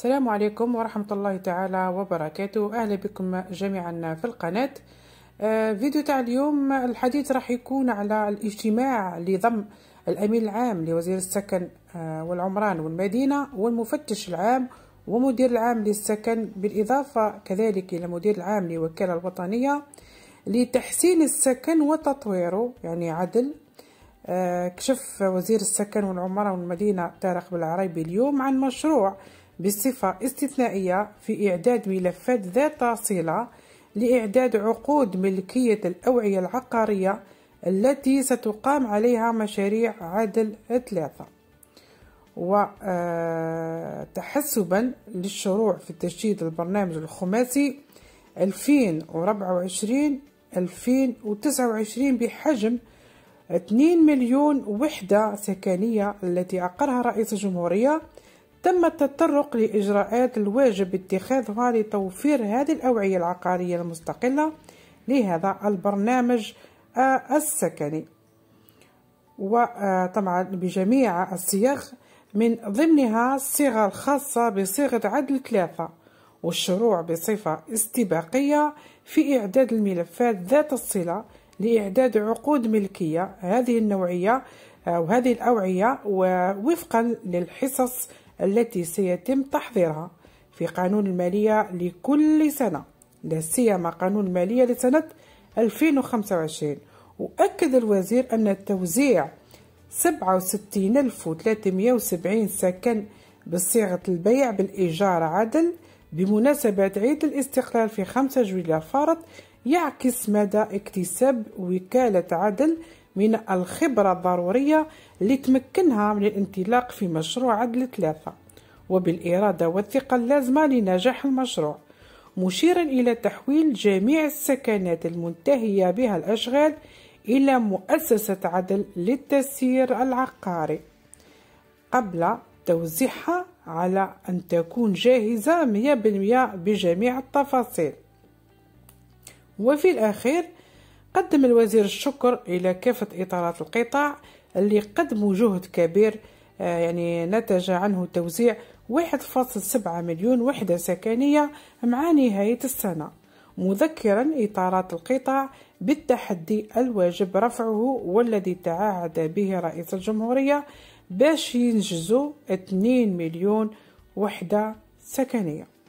السلام عليكم ورحمة الله تعالى وبركاته أهلا بكم جميعا في القناة آه فيديو تاع اليوم الحديث راح يكون على الاجتماع لضم الأمين العام لوزير السكن آه والعمران والمدينة والمفتش العام ومدير العام للسكن بالإضافة كذلك إلى مدير العام للوكالة الوطنية لتحسين السكن وتطويره يعني عدل آه كشف وزير السكن والعمران والمدينة طارق بالعريبي اليوم عن مشروع بصفة استثنائية في إعداد ملفات ذات صلة لإعداد عقود ملكية الأوعية العقارية التي ستقام عليها مشاريع عدل ثلاثة وتحسبا آه، للشروع في تجديد البرنامج الخماسي 2024 2029 بحجم 2 مليون وحدة سكنية التي أقرها رئيس الجمهورية تم التطرق لإجراءات الواجب اتخاذها لتوفير هذه الأوعية العقارية المستقلة لهذا البرنامج آه، السكني وطبعا آه، بجميع الصيغ من ضمنها الصيغة الخاصة بصيغة عدل ثلاثة والشروع بصفة استباقية في إعداد الملفات ذات الصلة لإعداد عقود ملكية هذه النوعية آه، وهذه الأوعية ووفقا للحصص التي سيتم تحضيرها في قانون المالية لكل سنة لا سيما قانون المالية لسنة 2025 وأكد الوزير أن توزيع 67370 سكن بصيغة البيع بالإيجار عدل بمناسبة عيد الاستقلال في 5 جويلية فارط يعكس مدى اكتساب وكالة عدل من الخبرة الضرورية اللي تمكنها من الانطلاق في مشروع عدل ثلاثة وبالإرادة والثقة اللازمة لنجاح المشروع مشيرا إلى تحويل جميع السكنات المنتهية بها الأشغال إلى مؤسسة عدل للتسيير العقاري قبل توزيعها على أن تكون جاهزة 100% بجميع التفاصيل وفي الأخير قدم الوزير الشكر إلى كافة إطارات القطاع اللي قدموا جهد كبير آه، يعني نتج عنه توزيع 1.7 مليون وحدة سكنية مع نهاية السنة مذكرا إطارات القطاع بالتحدي الواجب رفعه والذي تعهد به رئيس الجمهورية باش ينجزوا 2 مليون وحدة سكنية